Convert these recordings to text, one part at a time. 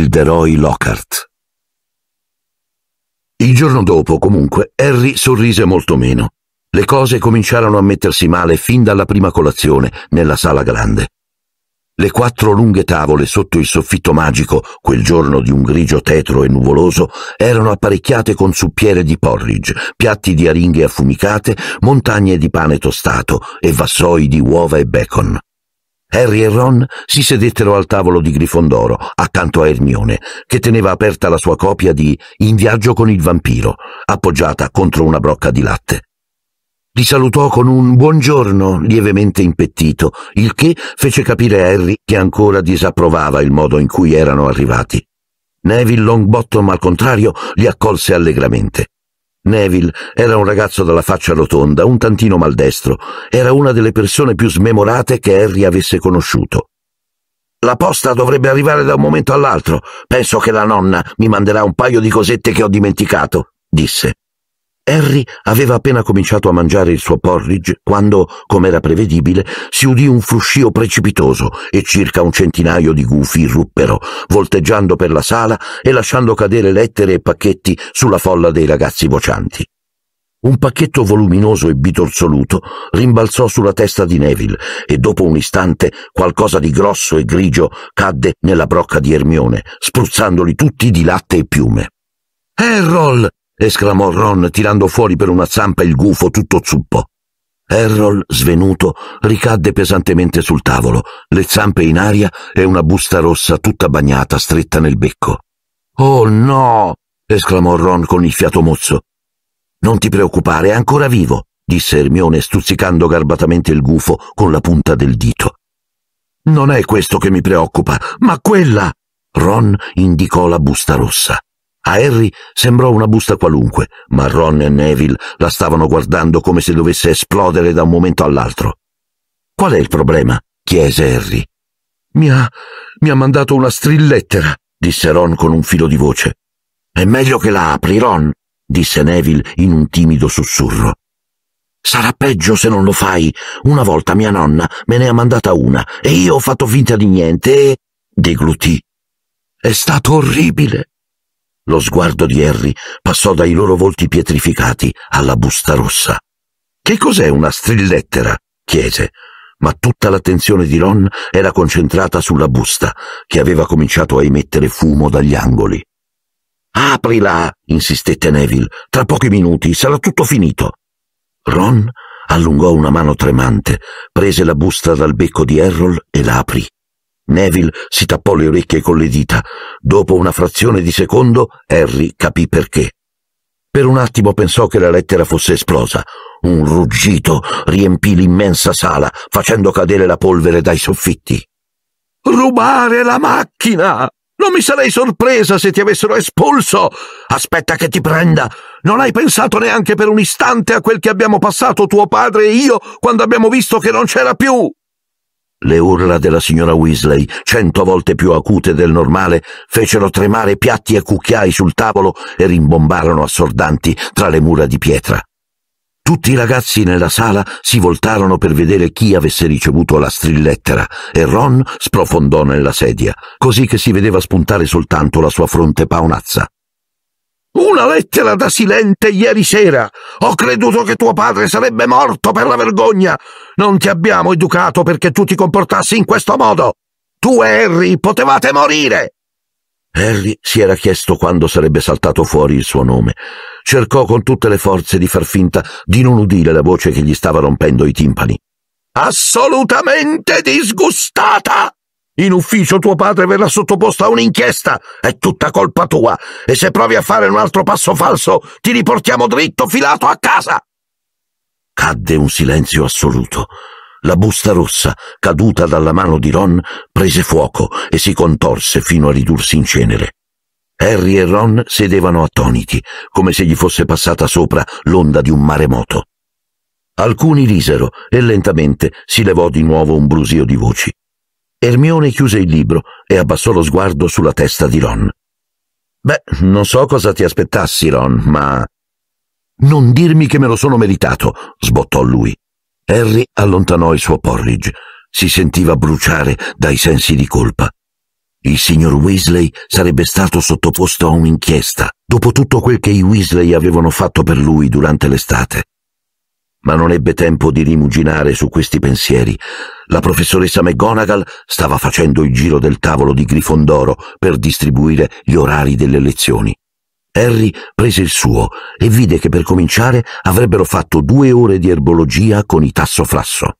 Gilderoy Lockhart. Il giorno dopo, comunque, Harry sorrise molto meno. Le cose cominciarono a mettersi male fin dalla prima colazione nella sala grande. Le quattro lunghe tavole sotto il soffitto magico, quel giorno di un grigio tetro e nuvoloso, erano apparecchiate con suppiere di porridge, piatti di aringhe affumicate, montagne di pane tostato e vassoi di uova e bacon. Harry e Ron si sedettero al tavolo di Grifondoro, accanto a Ermione, che teneva aperta la sua copia di In viaggio con il vampiro, appoggiata contro una brocca di latte. Li salutò con un buongiorno lievemente impettito, il che fece capire a Harry che ancora disapprovava il modo in cui erano arrivati. Neville Longbottom, al contrario, li accolse allegramente. Neville era un ragazzo dalla faccia rotonda, un tantino maldestro. Era una delle persone più smemorate che Harry avesse conosciuto. La posta dovrebbe arrivare da un momento all'altro. Penso che la nonna mi manderà un paio di cosette che ho dimenticato, disse. Harry aveva appena cominciato a mangiare il suo porridge quando, come era prevedibile, si udì un fruscio precipitoso e circa un centinaio di gufi ruppero, volteggiando per la sala e lasciando cadere lettere e pacchetti sulla folla dei ragazzi vocianti. Un pacchetto voluminoso e bitorzoluto rimbalzò sulla testa di Neville e dopo un istante qualcosa di grosso e grigio cadde nella brocca di Ermione, spruzzandoli tutti di latte e piume. Errol! esclamò Ron tirando fuori per una zampa il gufo tutto zuppo. Errol, svenuto, ricadde pesantemente sul tavolo, le zampe in aria e una busta rossa tutta bagnata stretta nel becco. Oh no! esclamò Ron con il fiato mozzo. Non ti preoccupare, è ancora vivo, disse Ermione stuzzicando garbatamente il gufo con la punta del dito. Non è questo che mi preoccupa, ma quella! Ron indicò la busta rossa. A Harry sembrò una busta qualunque, ma Ron e Neville la stavano guardando come se dovesse esplodere da un momento all'altro. Qual è il problema? chiese Harry. Mi ha. mi ha mandato una strillettera, disse Ron con un filo di voce. È meglio che la apri, Ron, disse Neville in un timido sussurro. Sarà peggio se non lo fai. Una volta mia nonna me ne ha mandata una e io ho fatto finta di niente e. deglutì. È stato orribile. Lo sguardo di Harry passò dai loro volti pietrificati alla busta rossa. Che cos'è una strillettera? chiese, ma tutta l'attenzione di Ron era concentrata sulla busta, che aveva cominciato a emettere fumo dagli angoli. Aprila, insistette Neville. Tra pochi minuti sarà tutto finito. Ron allungò una mano tremante, prese la busta dal becco di Errol e la aprì. Neville si tappò le orecchie con le dita. Dopo una frazione di secondo, Harry capì perché. Per un attimo pensò che la lettera fosse esplosa. Un ruggito riempì l'immensa sala, facendo cadere la polvere dai soffitti. Rubare la macchina! Non mi sarei sorpresa se ti avessero espulso! Aspetta che ti prenda! Non hai pensato neanche per un istante a quel che abbiamo passato tuo padre e io quando abbiamo visto che non c'era più! Le urla della signora Weasley, cento volte più acute del normale, fecero tremare piatti e cucchiai sul tavolo e rimbombarono assordanti tra le mura di pietra. Tutti i ragazzi nella sala si voltarono per vedere chi avesse ricevuto la strillettera e Ron sprofondò nella sedia, così che si vedeva spuntare soltanto la sua fronte paonazza. Una lettera da Silente ieri sera. Ho creduto che tuo padre sarebbe morto per la vergogna. Non ti abbiamo educato perché tu ti comportassi in questo modo. Tu e Harry potevate morire. Harry si era chiesto quando sarebbe saltato fuori il suo nome. Cercò con tutte le forze di far finta di non udire la voce che gli stava rompendo i timpani. Assolutamente disgustata! In ufficio tuo padre verrà sottoposto a un'inchiesta. È tutta colpa tua. E se provi a fare un altro passo falso, ti riportiamo dritto filato a casa. Cadde un silenzio assoluto. La busta rossa, caduta dalla mano di Ron, prese fuoco e si contorse fino a ridursi in cenere. Harry e Ron sedevano attoniti, come se gli fosse passata sopra l'onda di un maremoto. Alcuni risero e lentamente si levò di nuovo un brusio di voci. Ermione chiuse il libro e abbassò lo sguardo sulla testa di Ron. Beh, non so cosa ti aspettassi, Ron, ma... Non dirmi che me lo sono meritato, sbottò lui. Harry allontanò il suo porridge. Si sentiva bruciare dai sensi di colpa. Il signor Weasley sarebbe stato sottoposto a un'inchiesta, dopo tutto quel che i Weasley avevano fatto per lui durante l'estate ma non ebbe tempo di rimuginare su questi pensieri. La professoressa McGonagall stava facendo il giro del tavolo di Grifondoro per distribuire gli orari delle lezioni. Harry prese il suo e vide che per cominciare avrebbero fatto due ore di erbologia con i tassofrasso.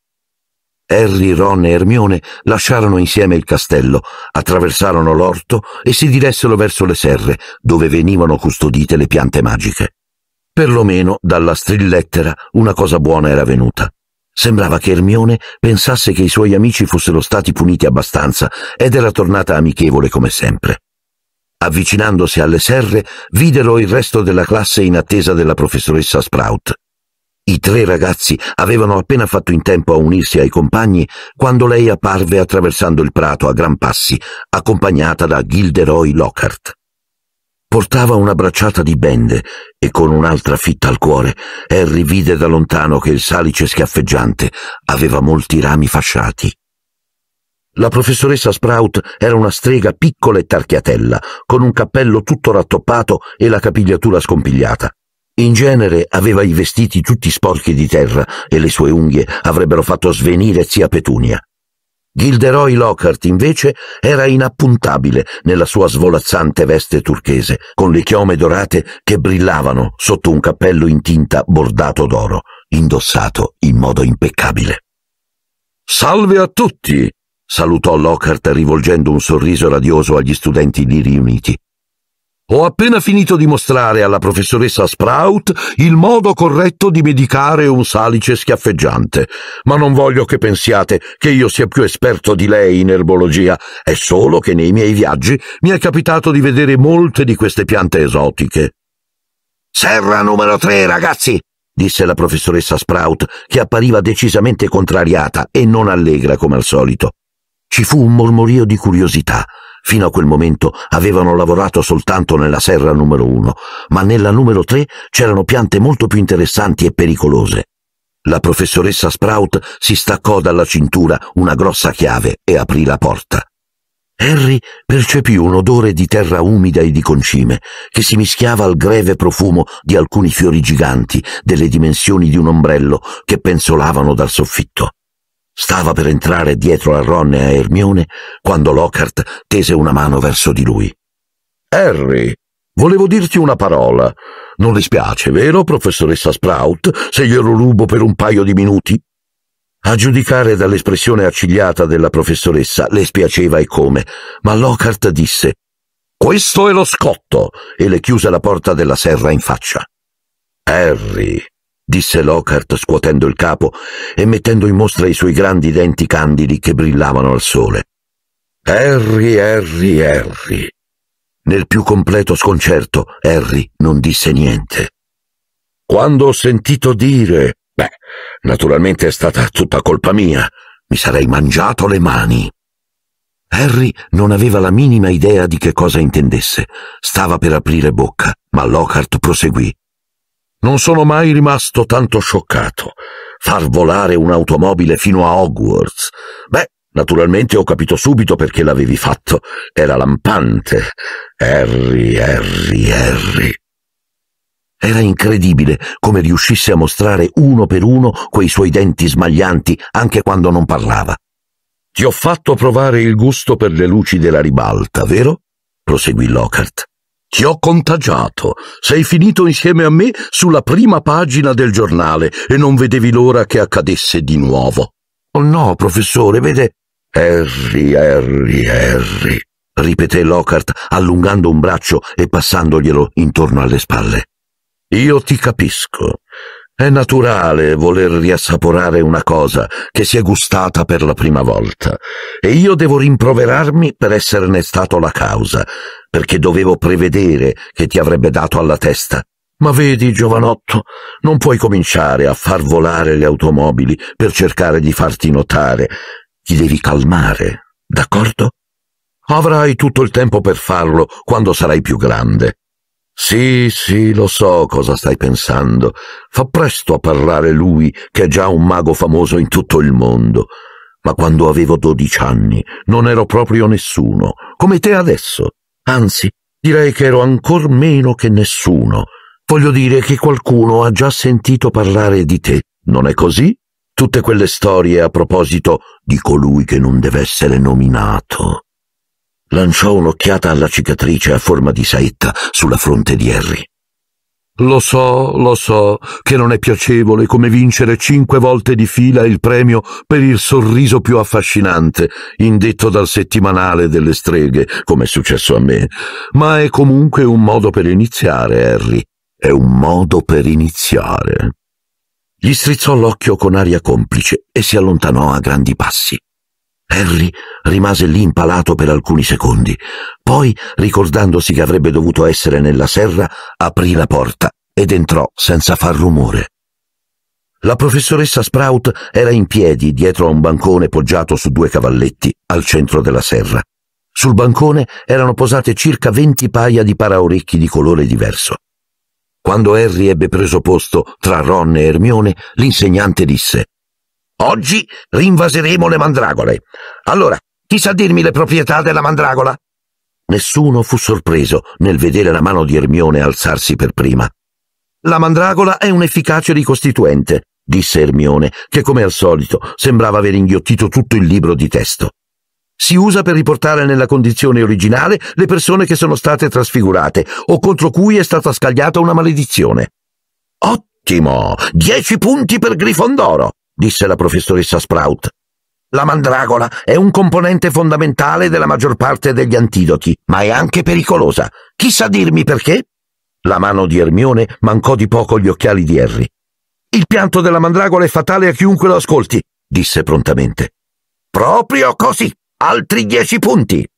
Harry, Ron e Hermione lasciarono insieme il castello, attraversarono l'orto e si diressero verso le serre, dove venivano custodite le piante magiche. Perlomeno dalla strillettera una cosa buona era venuta. Sembrava che Ermione pensasse che i suoi amici fossero stati puniti abbastanza ed era tornata amichevole come sempre. Avvicinandosi alle serre, videro il resto della classe in attesa della professoressa Sprout. I tre ragazzi avevano appena fatto in tempo a unirsi ai compagni quando lei apparve attraversando il prato a gran passi, accompagnata da Gilderoy Lockhart. Portava una bracciata di bende e con un'altra fitta al cuore Harry vide da lontano che il salice schiaffeggiante aveva molti rami fasciati. La professoressa Sprout era una strega piccola e tarchiatella, con un cappello tutto rattoppato e la capigliatura scompigliata. In genere aveva i vestiti tutti sporchi di terra e le sue unghie avrebbero fatto svenire zia Petunia. Gilderoy Lockhart, invece, era inappuntabile nella sua svolazzante veste turchese, con le chiome dorate che brillavano sotto un cappello in tinta bordato d'oro, indossato in modo impeccabile. Salve a tutti! salutò Lockhart rivolgendo un sorriso radioso agli studenti lì riuniti. Ho appena finito di mostrare alla professoressa Sprout il modo corretto di medicare un salice schiaffeggiante, ma non voglio che pensiate che io sia più esperto di lei in erbologia, è solo che nei miei viaggi mi è capitato di vedere molte di queste piante esotiche. Serra numero tre, ragazzi! disse la professoressa Sprout, che appariva decisamente contrariata e non allegra come al solito. Ci fu un mormorio di curiosità Fino a quel momento avevano lavorato soltanto nella serra numero uno, ma nella numero tre c'erano piante molto più interessanti e pericolose. La professoressa Sprout si staccò dalla cintura una grossa chiave e aprì la porta. Harry percepì un odore di terra umida e di concime che si mischiava al greve profumo di alcuni fiori giganti delle dimensioni di un ombrello che penzolavano dal soffitto. Stava per entrare dietro a Ron e a Ermione quando Lockhart tese una mano verso di lui. Harry, volevo dirti una parola. Non le spiace, vero, professoressa Sprout, se glielo rubo per un paio di minuti? A giudicare dall'espressione accigliata della professoressa, le spiaceva e come, ma Lockhart disse questo è lo scotto! e le chiuse la porta della serra in faccia. Harry, disse Lockhart scuotendo il capo e mettendo in mostra i suoi grandi denti candidi che brillavano al sole. Harry, Harry, Harry. Nel più completo sconcerto, Harry non disse niente. Quando ho sentito dire, beh, naturalmente è stata tutta colpa mia, mi sarei mangiato le mani. Harry non aveva la minima idea di che cosa intendesse. Stava per aprire bocca, ma Lockhart proseguì. Non sono mai rimasto tanto scioccato. Far volare un'automobile fino a Hogwarts. Beh, naturalmente ho capito subito perché l'avevi fatto. Era lampante. Harry, Harry, Harry. Era incredibile come riuscisse a mostrare uno per uno quei suoi denti smaglianti anche quando non parlava. Ti ho fatto provare il gusto per le luci della ribalta, vero? proseguì Lockhart. Ti ho contagiato, sei finito insieme a me sulla prima pagina del giornale e non vedevi l'ora che accadesse di nuovo. Oh no, professore, vede. Harry, Harry, Harry, ripeté Lockhart allungando un braccio e passandoglielo intorno alle spalle. Io ti capisco. È naturale voler riassaporare una cosa che si è gustata per la prima volta, e io devo rimproverarmi per esserne stato la causa, perché dovevo prevedere che ti avrebbe dato alla testa. Ma vedi, giovanotto, non puoi cominciare a far volare le automobili per cercare di farti notare. Ti devi calmare, d'accordo? Avrai tutto il tempo per farlo quando sarai più grande. Sì, sì, lo so cosa stai pensando. Fa presto a parlare lui, che è già un mago famoso in tutto il mondo. Ma quando avevo dodici anni non ero proprio nessuno, come te adesso. Anzi, direi che ero ancor meno che nessuno. Voglio dire che qualcuno ha già sentito parlare di te, non è così? Tutte quelle storie a proposito di colui che non deve essere nominato. Lanciò un'occhiata alla cicatrice a forma di saetta sulla fronte di Harry. Lo so, lo so, che non è piacevole come vincere cinque volte di fila il premio per il sorriso più affascinante, indetto dal settimanale delle streghe, come è successo a me, ma è comunque un modo per iniziare, Harry. È un modo per iniziare. Gli strizzò l'occhio con aria complice e si allontanò a grandi passi. Harry rimase lì impalato per alcuni secondi, poi, ricordandosi che avrebbe dovuto essere nella serra, aprì la porta ed entrò senza far rumore. La professoressa Sprout era in piedi dietro a un bancone poggiato su due cavalletti al centro della serra. Sul bancone erano posate circa venti paia di paraorecchi di colore diverso. Quando Harry ebbe preso posto tra Ron e Ermione, l'insegnante disse Oggi rinvaseremo le mandragole. Allora, chi sa dirmi le proprietà della mandragola? Nessuno fu sorpreso nel vedere la mano di Ermione alzarsi per prima. La mandragola è un efficace ricostituente, disse Ermione, che come al solito sembrava aver inghiottito tutto il libro di testo. Si usa per riportare nella condizione originale le persone che sono state trasfigurate o contro cui è stata scagliata una maledizione. Ottimo! Dieci punti per Grifondoro! disse la professoressa Sprout. La mandragola è un componente fondamentale della maggior parte degli antidoti, ma è anche pericolosa. Chissà dirmi perché? La mano di Ermione mancò di poco gli occhiali di Harry. Il pianto della mandragola è fatale a chiunque lo ascolti, disse prontamente. Proprio così. Altri dieci punti,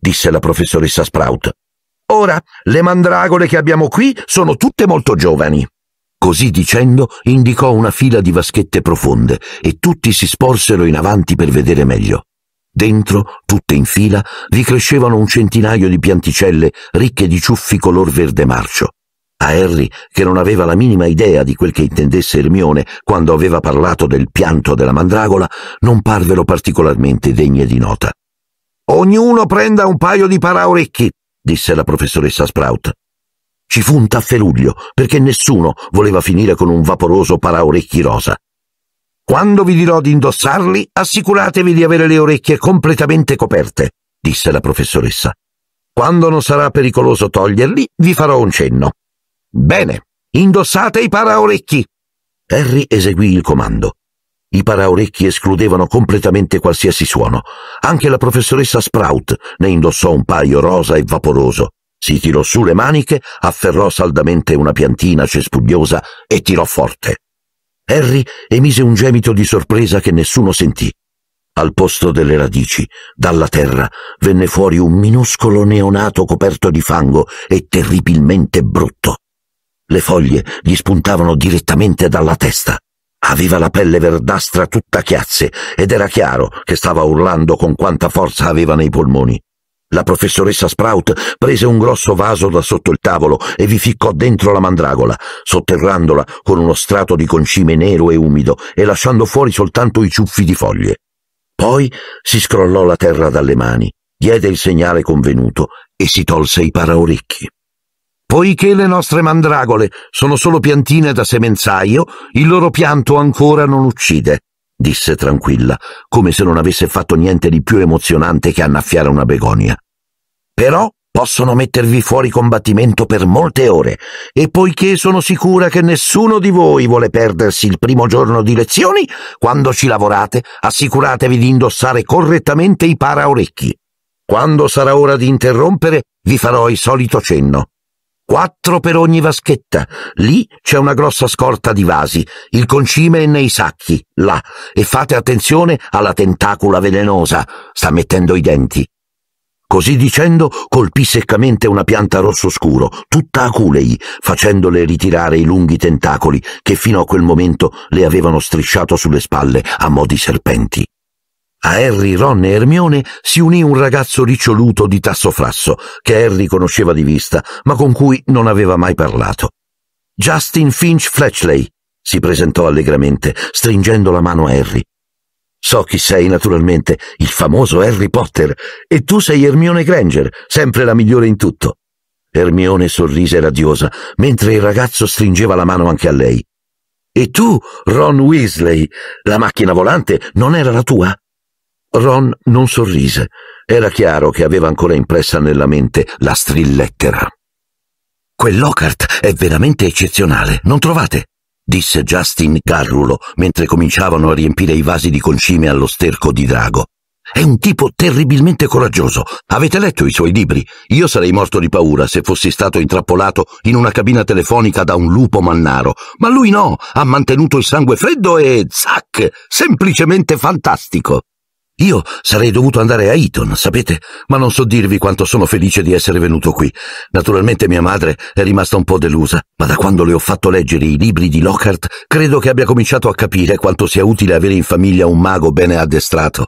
disse la professoressa Sprout. Ora, le mandragole che abbiamo qui sono tutte molto giovani. Così dicendo indicò una fila di vaschette profonde e tutti si sporsero in avanti per vedere meglio. Dentro, tutte in fila, vi crescevano un centinaio di pianticelle ricche di ciuffi color verde marcio. A Harry, che non aveva la minima idea di quel che intendesse Hermione quando aveva parlato del pianto della mandragola, non parvero particolarmente degne di nota. Ognuno prenda un paio di paraorecchi, disse la professoressa Sprout. Ci fu un tafferuglio, perché nessuno voleva finire con un vaporoso paraorecchi rosa. Quando vi dirò di indossarli, assicuratevi di avere le orecchie completamente coperte, disse la professoressa. Quando non sarà pericoloso toglierli, vi farò un cenno. Bene, indossate i paraorecchi. Harry eseguì il comando. I paraorecchi escludevano completamente qualsiasi suono. Anche la professoressa Sprout ne indossò un paio rosa e vaporoso. Si tirò su le maniche, afferrò saldamente una piantina cespugliosa e tirò forte. Harry emise un gemito di sorpresa che nessuno sentì. Al posto delle radici, dalla terra, venne fuori un minuscolo neonato coperto di fango e terribilmente brutto. Le foglie gli spuntavano direttamente dalla testa. Aveva la pelle verdastra tutta chiazze ed era chiaro che stava urlando con quanta forza aveva nei polmoni. La professoressa Sprout prese un grosso vaso da sotto il tavolo e vi ficcò dentro la mandragola, sotterrandola con uno strato di concime nero e umido e lasciando fuori soltanto i ciuffi di foglie. Poi si scrollò la terra dalle mani, diede il segnale convenuto e si tolse i paraorecchi. Poiché le nostre mandragole sono solo piantine da semenzaio, il loro pianto ancora non uccide disse tranquilla, come se non avesse fatto niente di più emozionante che annaffiare una begonia. Però possono mettervi fuori combattimento per molte ore, e poiché sono sicura che nessuno di voi vuole perdersi il primo giorno di lezioni, quando ci lavorate assicuratevi di indossare correttamente i paraorecchi. Quando sarà ora di interrompere, vi farò il solito cenno. Quattro per ogni vaschetta. Lì c'è una grossa scorta di vasi. Il concime è nei sacchi, là. E fate attenzione alla tentacula velenosa. Sta mettendo i denti. Così dicendo, colpì seccamente una pianta rosso scuro, tutta aculei, facendole ritirare i lunghi tentacoli che fino a quel momento le avevano strisciato sulle spalle a mo' di serpenti. A Harry, Ron e Hermione si unì un ragazzo riccioluto di tasso frasso, che Harry conosceva di vista, ma con cui non aveva mai parlato. Justin Finch Fletchley, si presentò allegramente, stringendo la mano a Harry. So chi sei, naturalmente, il famoso Harry Potter, e tu sei Hermione Granger, sempre la migliore in tutto. Hermione sorrise radiosa, mentre il ragazzo stringeva la mano anche a lei. E tu, Ron Weasley, la macchina volante non era la tua? Ron non sorrise. Era chiaro che aveva ancora impressa nella mente la strillettera. Quell'Ocart è veramente eccezionale, non trovate? disse Justin Garrulo mentre cominciavano a riempire i vasi di concime allo sterco di drago. È un tipo terribilmente coraggioso. Avete letto i suoi libri? Io sarei morto di paura se fossi stato intrappolato in una cabina telefonica da un lupo mannaro. Ma lui no, ha mantenuto il sangue freddo e zac! Semplicemente fantastico! Io sarei dovuto andare a Eton, sapete, ma non so dirvi quanto sono felice di essere venuto qui. Naturalmente mia madre è rimasta un po' delusa, ma da quando le ho fatto leggere i libri di Lockhart, credo che abbia cominciato a capire quanto sia utile avere in famiglia un mago bene addestrato.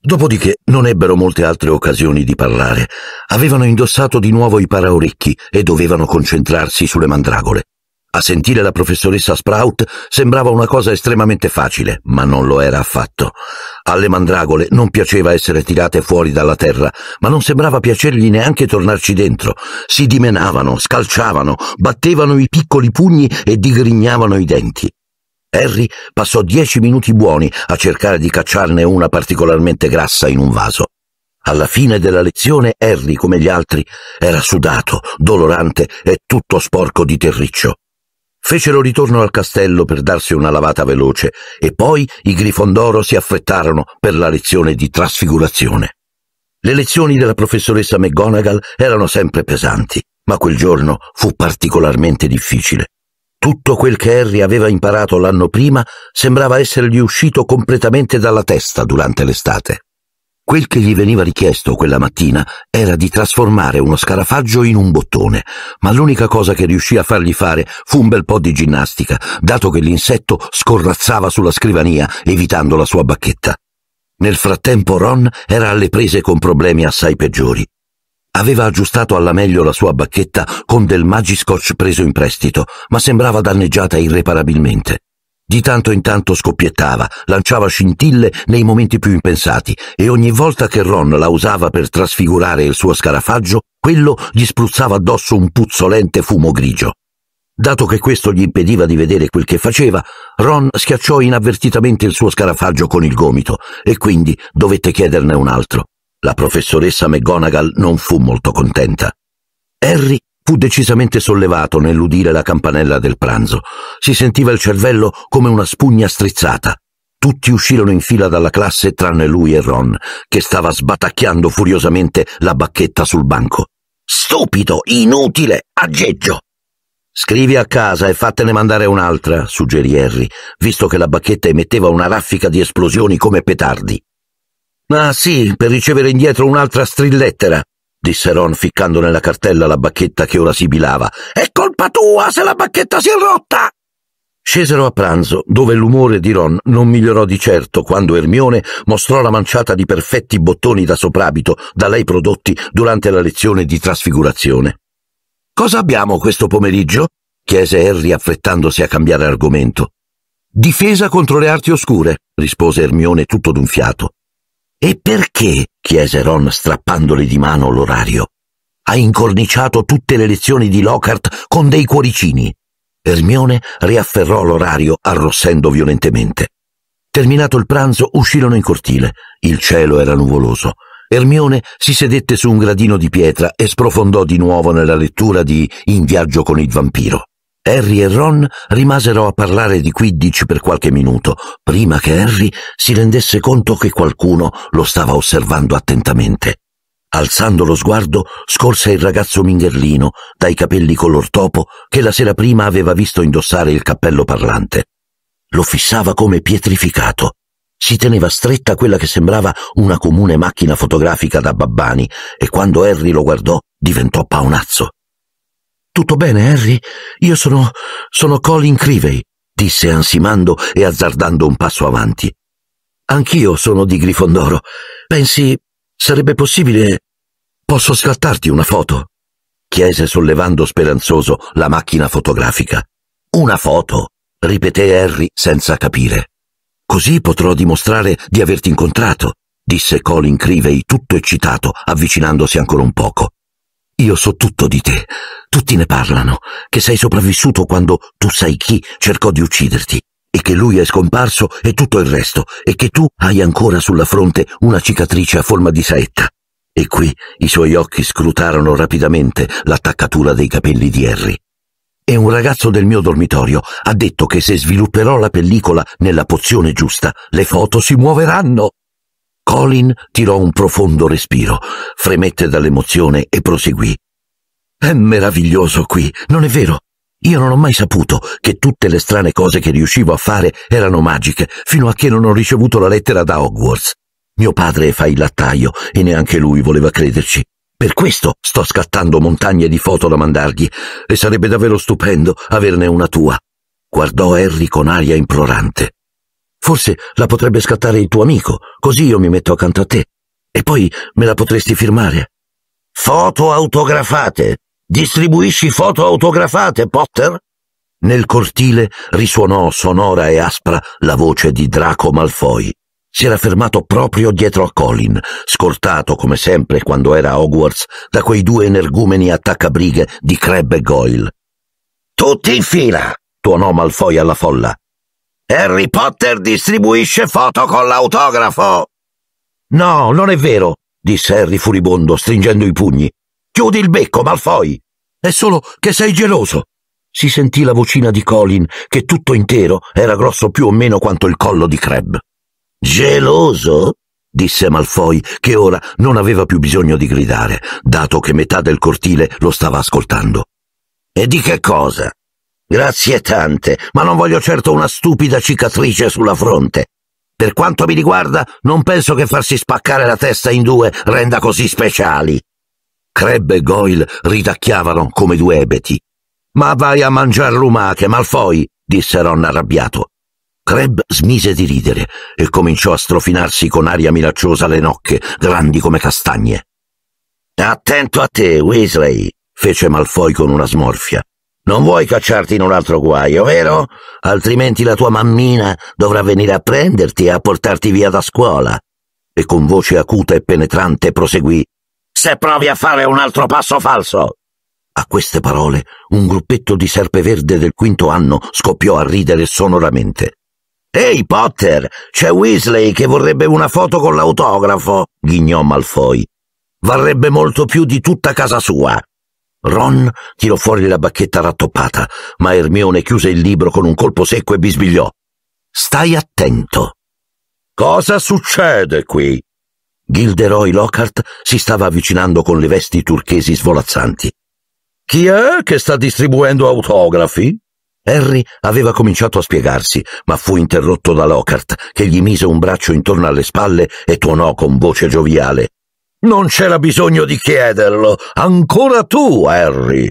Dopodiché non ebbero molte altre occasioni di parlare. Avevano indossato di nuovo i paraorecchi e dovevano concentrarsi sulle mandragole. A sentire la professoressa Sprout sembrava una cosa estremamente facile, ma non lo era affatto. Alle mandragole non piaceva essere tirate fuori dalla terra, ma non sembrava piacergli neanche tornarci dentro. Si dimenavano, scalciavano, battevano i piccoli pugni e digrignavano i denti. Harry passò dieci minuti buoni a cercare di cacciarne una particolarmente grassa in un vaso. Alla fine della lezione Harry, come gli altri, era sudato, dolorante e tutto sporco di terriccio. Fecero ritorno al castello per darsi una lavata veloce e poi i Grifondoro si affrettarono per la lezione di trasfigurazione. Le lezioni della professoressa McGonagall erano sempre pesanti, ma quel giorno fu particolarmente difficile. Tutto quel che Harry aveva imparato l'anno prima sembrava essergli uscito completamente dalla testa durante l'estate. Quel che gli veniva richiesto quella mattina era di trasformare uno scarafaggio in un bottone, ma l'unica cosa che riuscì a fargli fare fu un bel po' di ginnastica, dato che l'insetto scorrazzava sulla scrivania, evitando la sua bacchetta. Nel frattempo Ron era alle prese con problemi assai peggiori. Aveva aggiustato alla meglio la sua bacchetta con del magiscotch preso in prestito, ma sembrava danneggiata irreparabilmente. Di tanto in tanto scoppiettava, lanciava scintille nei momenti più impensati e ogni volta che Ron la usava per trasfigurare il suo scarafaggio, quello gli spruzzava addosso un puzzolente fumo grigio. Dato che questo gli impediva di vedere quel che faceva, Ron schiacciò inavvertitamente il suo scarafaggio con il gomito e quindi dovette chiederne un altro. La professoressa McGonagall non fu molto contenta. Harry Fu decisamente sollevato nell'udire la campanella del pranzo. Si sentiva il cervello come una spugna strizzata. Tutti uscirono in fila dalla classe tranne lui e Ron, che stava sbatacchiando furiosamente la bacchetta sul banco. Stupido, inutile, aggeggio! Scrivi a casa e fattene mandare un'altra, suggerì Harry, visto che la bacchetta emetteva una raffica di esplosioni come petardi. Ah sì, per ricevere indietro un'altra strillettera, disse Ron ficcando nella cartella la bacchetta che ora sibilava. È colpa tua se la bacchetta si è rotta! Scesero a pranzo, dove l'umore di Ron non migliorò di certo quando Ermione mostrò la manciata di perfetti bottoni da soprabito da lei prodotti durante la lezione di trasfigurazione. Cosa abbiamo questo pomeriggio? chiese Harry affrettandosi a cambiare argomento. Difesa contro le arti oscure, rispose Ermione tutto d'un fiato. E perché, chiese Ron strappandole di mano l'orario, ha incorniciato tutte le lezioni di Lockhart con dei cuoricini? Ermione riafferrò l'orario arrossendo violentemente. Terminato il pranzo uscirono in cortile. Il cielo era nuvoloso. Ermione si sedette su un gradino di pietra e sprofondò di nuovo nella lettura di In viaggio con il vampiro. Harry e Ron rimasero a parlare di Quidditch per qualche minuto, prima che Harry si rendesse conto che qualcuno lo stava osservando attentamente. Alzando lo sguardo, scorse il ragazzo mingherlino, dai capelli color topo, che la sera prima aveva visto indossare il cappello parlante. Lo fissava come pietrificato. Si teneva stretta quella che sembrava una comune macchina fotografica da babbani e quando Harry lo guardò diventò paonazzo. Tutto bene, Harry? Io sono. sono Colin Crivey, disse ansimando e azzardando un passo avanti. Anch'io sono di Grifondoro. Pensi sarebbe possibile. Posso scattarti una foto? chiese sollevando speranzoso la macchina fotografica. Una foto, ripeté Harry senza capire. Così potrò dimostrare di averti incontrato, disse Colin Crivey tutto eccitato, avvicinandosi ancora un poco. Io so tutto di te, tutti ne parlano, che sei sopravvissuto quando tu sai chi cercò di ucciderti, e che lui è scomparso e tutto il resto, e che tu hai ancora sulla fronte una cicatrice a forma di saetta. E qui i suoi occhi scrutarono rapidamente l'attaccatura dei capelli di Harry. E un ragazzo del mio dormitorio ha detto che se svilupperò la pellicola nella pozione giusta, le foto si muoveranno. Colin tirò un profondo respiro, fremette dall'emozione e proseguì. È meraviglioso qui, non è vero? Io non ho mai saputo che tutte le strane cose che riuscivo a fare erano magiche, fino a che non ho ricevuto la lettera da Hogwarts. Mio padre fa il lattaio e neanche lui voleva crederci. Per questo sto scattando montagne di foto da mandargli e sarebbe davvero stupendo averne una tua. Guardò Harry con aria implorante. Forse la potrebbe scattare il tuo amico, così io mi metto accanto a te. E poi me la potresti firmare. Foto autografate, Distribuisci foto autografate, Potter? Nel cortile risuonò sonora e aspra la voce di Draco Malfoy. Si era fermato proprio dietro a Colin, scortato come sempre quando era a Hogwarts da quei due energumeni attaccabrighe di Crabbe e Goyle. Tutti in fila! tuonò Malfoy alla folla. Harry Potter distribuisce foto con l'autografo! No, non è vero, disse Harry furibondo, stringendo i pugni. Chiudi il becco, Malfoy! È solo che sei geloso! Si sentì la vocina di Colin, che tutto intero era grosso più o meno quanto il collo di Crab. Geloso? disse Malfoy, che ora non aveva più bisogno di gridare, dato che metà del cortile lo stava ascoltando. E di che cosa? Grazie tante, ma non voglio certo una stupida cicatrice sulla fronte. Per quanto mi riguarda, non penso che farsi spaccare la testa in due renda così speciali. Creb e Goyle ridacchiavano come due ebeti. Ma vai a mangiar lumache, Malfoy, disse Ron arrabbiato. Creb smise di ridere e cominciò a strofinarsi con aria minacciosa le nocche, grandi come castagne. Attento a te, Weasley, fece Malfoy con una smorfia. Non vuoi cacciarti in un altro guaio, vero? Altrimenti la tua mammina dovrà venire a prenderti e a portarti via da scuola. E con voce acuta e penetrante proseguì se provi a fare un altro passo falso. A queste parole un gruppetto di serpeverde del quinto anno scoppiò a ridere sonoramente. Ehi, Potter, c'è Weasley che vorrebbe una foto con l'autografo, ghignò Malfoy. Varrebbe molto più di tutta casa sua. Ron tirò fuori la bacchetta rattoppata, ma Ermione chiuse il libro con un colpo secco e bisbigliò. Stai attento. Cosa succede qui? Gilderoy Lockhart si stava avvicinando con le vesti turchesi svolazzanti. Chi è che sta distribuendo autografi? Harry aveva cominciato a spiegarsi, ma fu interrotto da Lockhart, che gli mise un braccio intorno alle spalle e tuonò con voce gioviale. Non c'era bisogno di chiederlo, ancora tu, Harry.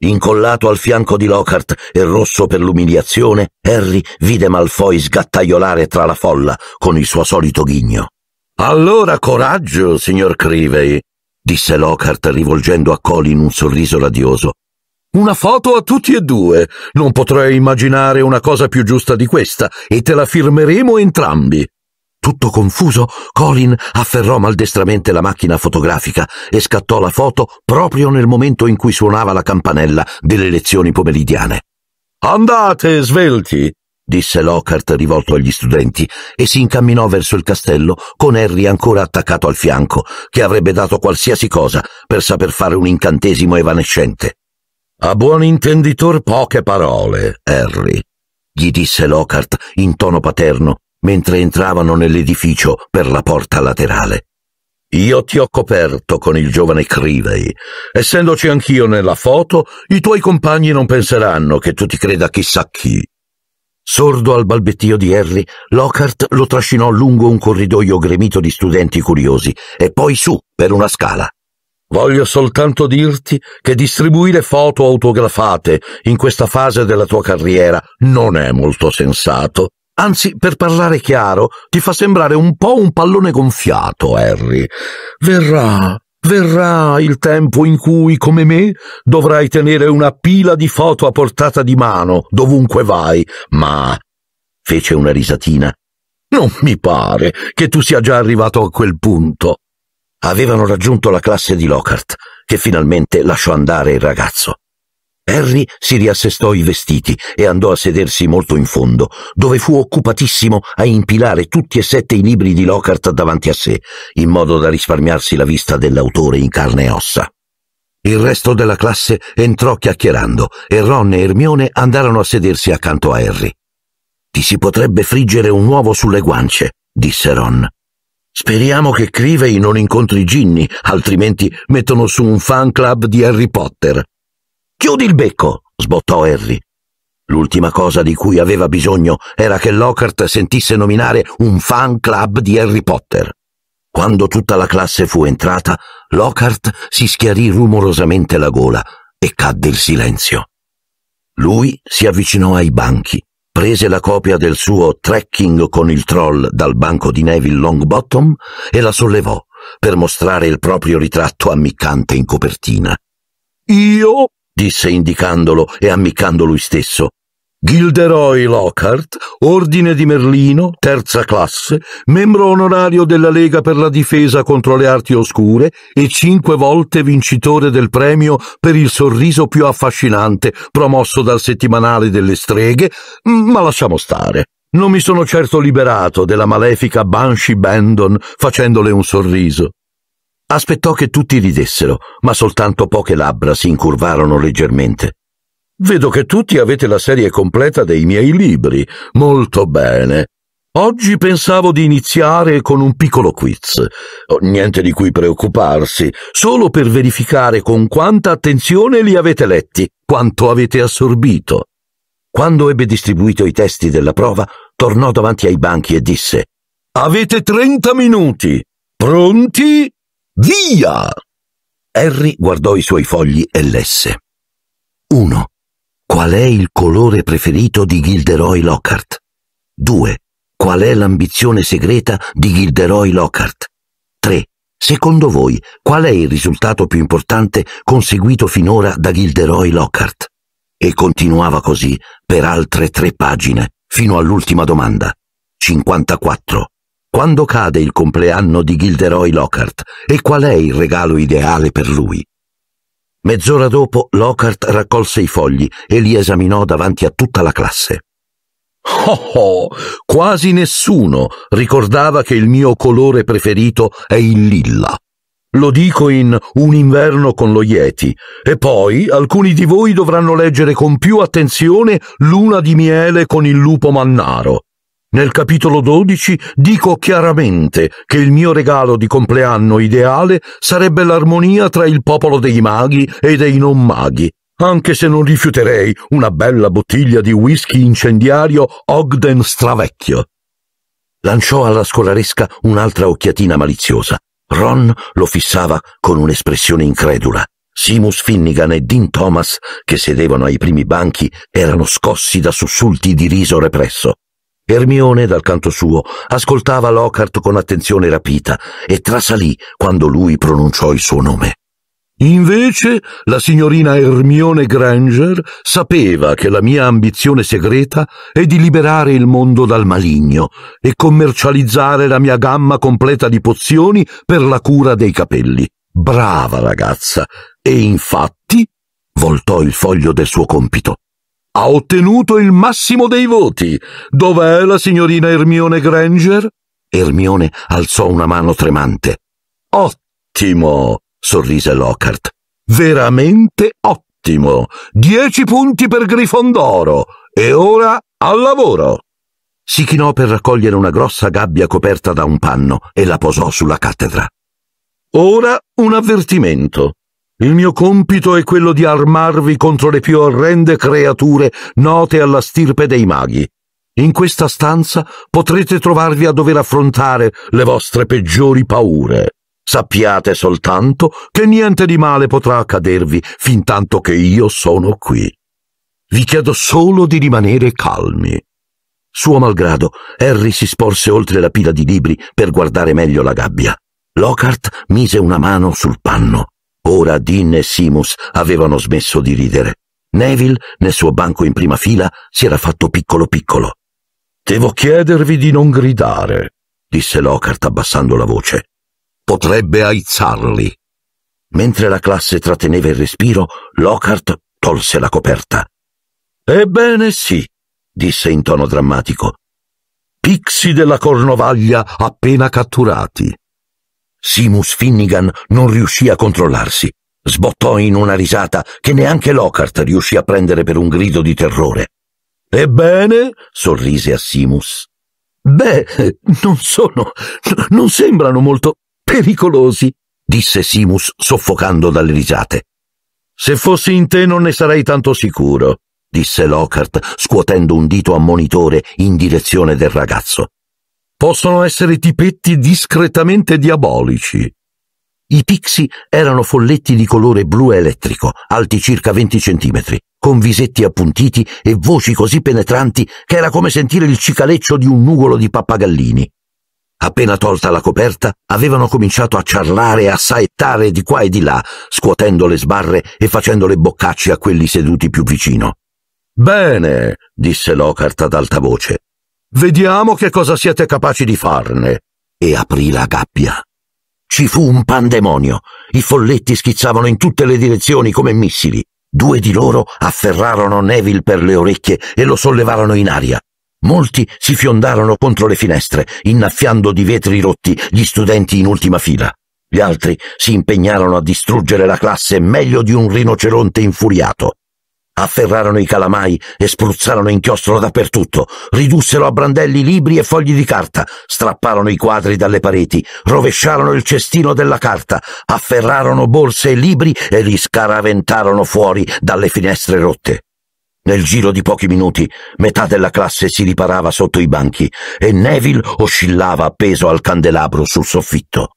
Incollato al fianco di Lockhart e rosso per l'umiliazione, Harry vide Malfoy sgattaiolare tra la folla con il suo solito ghigno. Allora coraggio, signor Crivey, disse Lockhart rivolgendo a Colin un sorriso radioso. Una foto a tutti e due. Non potrei immaginare una cosa più giusta di questa e te la firmeremo entrambi. Tutto confuso, Colin afferrò maldestramente la macchina fotografica e scattò la foto proprio nel momento in cui suonava la campanella delle lezioni pomeridiane. Andate, svelti, disse Lockhart rivolto agli studenti, e si incamminò verso il castello con Harry ancora attaccato al fianco, che avrebbe dato qualsiasi cosa per saper fare un incantesimo evanescente. A buon intenditor poche parole, Harry, gli disse Lockhart in tono paterno mentre entravano nell'edificio per la porta laterale. Io ti ho coperto con il giovane Crivey. Essendoci anch'io nella foto, i tuoi compagni non penseranno che tu ti creda chissà chi. Sordo al balbettio di Harry, Lockhart lo trascinò lungo un corridoio gremito di studenti curiosi e poi su per una scala. Voglio soltanto dirti che distribuire foto autografate in questa fase della tua carriera non è molto sensato. Anzi, per parlare chiaro, ti fa sembrare un po' un pallone gonfiato, Harry. Verrà, Verrà il tempo in cui, come me, dovrai tenere una pila di foto a portata di mano, dovunque vai, ma... fece una risatina. Non mi pare che tu sia già arrivato a quel punto. Avevano raggiunto la classe di Lockhart, che finalmente lasciò andare il ragazzo. Harry si riassestò i vestiti e andò a sedersi molto in fondo, dove fu occupatissimo a impilare tutti e sette i libri di Lockhart davanti a sé, in modo da risparmiarsi la vista dell'autore in carne e ossa. Il resto della classe entrò chiacchierando e Ron e Hermione andarono a sedersi accanto a Harry. Ti si potrebbe friggere un uovo sulle guance, disse Ron. Speriamo che Crivey non incontri Ginny, altrimenti mettono su un fan club di Harry Potter, Chiudi il becco! sbottò Harry. L'ultima cosa di cui aveva bisogno era che Lockhart sentisse nominare un fan club di Harry Potter. Quando tutta la classe fu entrata, Lockhart si schiarì rumorosamente la gola e cadde il silenzio. Lui si avvicinò ai banchi, prese la copia del suo trekking con il troll dal banco di Neville Longbottom e la sollevò per mostrare il proprio ritratto ammiccante in copertina. Io disse indicandolo e ammiccando lui stesso. Gilderoy Lockhart, Ordine di Merlino, terza classe, membro onorario della Lega per la difesa contro le arti oscure e cinque volte vincitore del premio per il sorriso più affascinante promosso dal settimanale delle streghe, ma lasciamo stare. Non mi sono certo liberato della malefica Banshee Bandon facendole un sorriso. Aspettò che tutti ridessero, ma soltanto poche labbra si incurvarono leggermente. Vedo che tutti avete la serie completa dei miei libri. Molto bene. Oggi pensavo di iniziare con un piccolo quiz. Niente di cui preoccuparsi, solo per verificare con quanta attenzione li avete letti, quanto avete assorbito. Quando ebbe distribuito i testi della prova, tornò davanti ai banchi e disse Avete 30 minuti. Pronti? Via! Harry guardò i suoi fogli e lesse. 1. Qual è il colore preferito di Gilderoy Lockhart? 2. Qual è l'ambizione segreta di Gilderoy Lockhart? 3. Secondo voi, qual è il risultato più importante conseguito finora da Gilderoy Lockhart? E continuava così per altre tre pagine, fino all'ultima domanda. 54. Quando cade il compleanno di Gilderoy Lockhart e qual è il regalo ideale per lui? Mezz'ora dopo Lockhart raccolse i fogli e li esaminò davanti a tutta la classe. Oh, oh, quasi nessuno ricordava che il mio colore preferito è il lilla. Lo dico in Un inverno con lo Yeti, e poi alcuni di voi dovranno leggere con più attenzione Luna di miele con il lupo mannaro. Nel capitolo 12 dico chiaramente che il mio regalo di compleanno ideale sarebbe l'armonia tra il popolo dei maghi e dei non maghi, anche se non rifiuterei una bella bottiglia di whisky incendiario Ogden Stravecchio. Lanciò alla scolaresca un'altra occhiatina maliziosa. Ron lo fissava con un'espressione incredula. Simus Finnigan e Dean Thomas, che sedevano ai primi banchi, erano scossi da sussulti di riso represso. Ermione, dal canto suo, ascoltava Lockhart con attenzione rapita e trasalì quando lui pronunciò il suo nome. Invece la signorina Ermione Granger sapeva che la mia ambizione segreta è di liberare il mondo dal maligno e commercializzare la mia gamma completa di pozioni per la cura dei capelli. Brava ragazza! E infatti voltò il foglio del suo compito ha ottenuto il massimo dei voti. Dov'è la signorina Ermione Granger? Ermione alzò una mano tremante. Ottimo, sorrise Lockhart. Veramente ottimo. Dieci punti per Grifondoro. E ora al lavoro. Si chinò per raccogliere una grossa gabbia coperta da un panno e la posò sulla cattedra. Ora un avvertimento. Il mio compito è quello di armarvi contro le più orrende creature note alla stirpe dei maghi. In questa stanza potrete trovarvi a dover affrontare le vostre peggiori paure. Sappiate soltanto che niente di male potrà accadervi fin tanto che io sono qui. Vi chiedo solo di rimanere calmi. Suo malgrado, Harry si sporse oltre la pila di libri per guardare meglio la gabbia. Lockhart mise una mano sul panno. Ora Dean e Simus avevano smesso di ridere. Neville, nel suo banco in prima fila, si era fatto piccolo piccolo. Devo chiedervi di non gridare, disse Lockhart abbassando la voce. Potrebbe aizzarli. Mentre la classe tratteneva il respiro, Lockhart tolse la coperta. Ebbene sì, disse in tono drammatico. Pixi della Cornovaglia appena catturati. Simus Finnigan non riuscì a controllarsi. Sbottò in una risata che neanche Lockhart riuscì a prendere per un grido di terrore. Ebbene, sorrise a Simus. Beh, non sono. non sembrano molto pericolosi, disse Simus soffocando dalle risate. Se fossi in te non ne sarei tanto sicuro, disse Lockhart, scuotendo un dito ammonitore in direzione del ragazzo possono essere tipetti discretamente diabolici. I pixi erano folletti di colore blu elettrico, alti circa 20 centimetri, con visetti appuntiti e voci così penetranti che era come sentire il cicaleccio di un nugolo di pappagallini. Appena tolta la coperta, avevano cominciato a ciarlare e a saettare di qua e di là, scuotendo le sbarre e facendo le boccacce a quelli seduti più vicino. Bene, disse Lockhart ad alta voce. Vediamo che cosa siete capaci di farne. E aprì la gabbia. Ci fu un pandemonio. I folletti schizzavano in tutte le direzioni come missili. Due di loro afferrarono Neville per le orecchie e lo sollevarono in aria. Molti si fiondarono contro le finestre, innaffiando di vetri rotti gli studenti in ultima fila. Gli altri si impegnarono a distruggere la classe meglio di un rinoceronte infuriato. Afferrarono i calamai e spruzzarono inchiostro dappertutto, ridussero a brandelli libri e fogli di carta, strapparono i quadri dalle pareti, rovesciarono il cestino della carta, afferrarono borse e libri e li scaraventarono fuori dalle finestre rotte. Nel giro di pochi minuti metà della classe si riparava sotto i banchi e Neville oscillava appeso al candelabro sul soffitto.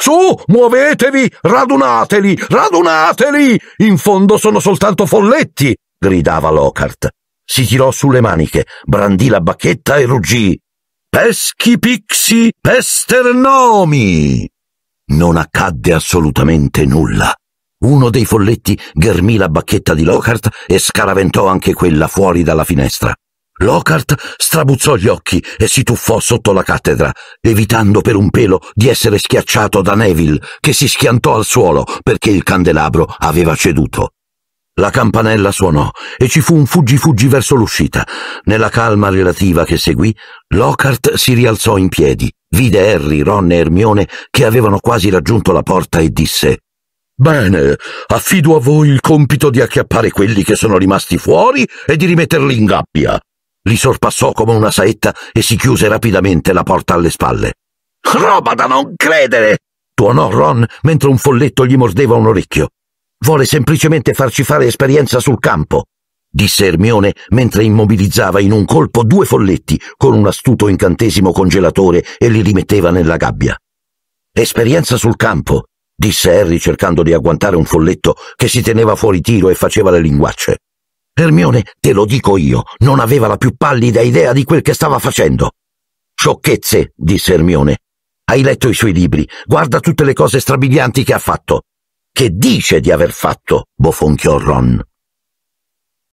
Su, muovetevi, radunateli, radunateli! In fondo sono soltanto folletti! gridava Lockhart. Si tirò sulle maniche, brandì la bacchetta e ruggì. Peschi pixi pesternomi! Non accadde assolutamente nulla. Uno dei folletti ghermì la bacchetta di Lockhart e scaraventò anche quella fuori dalla finestra. Lockhart strabuzzò gli occhi e si tuffò sotto la cattedra, evitando per un pelo di essere schiacciato da Neville, che si schiantò al suolo perché il candelabro aveva ceduto. La campanella suonò e ci fu un fuggi-fuggi verso l'uscita. Nella calma relativa che seguì, Lockhart si rialzò in piedi, vide Harry, Ron e Hermione che avevano quasi raggiunto la porta e disse Bene, affido a voi il compito di acchiappare quelli che sono rimasti fuori e di rimetterli in gabbia. Li sorpassò come una saetta e si chiuse rapidamente la porta alle spalle. Roba da non credere! tuonò Ron mentre un folletto gli mordeva un orecchio. Vuole semplicemente farci fare esperienza sul campo, disse Ermione mentre immobilizzava in un colpo due folletti con un astuto incantesimo congelatore e li rimetteva nella gabbia. Esperienza sul campo, disse Harry cercando di agguantare un folletto che si teneva fuori tiro e faceva le linguacce. Ermione, te lo dico io, non aveva la più pallida idea di quel che stava facendo. Sciocchezze, disse Ermione. Hai letto i suoi libri, guarda tutte le cose strabilianti che ha fatto. Che dice di aver fatto, bofonchiò Ron.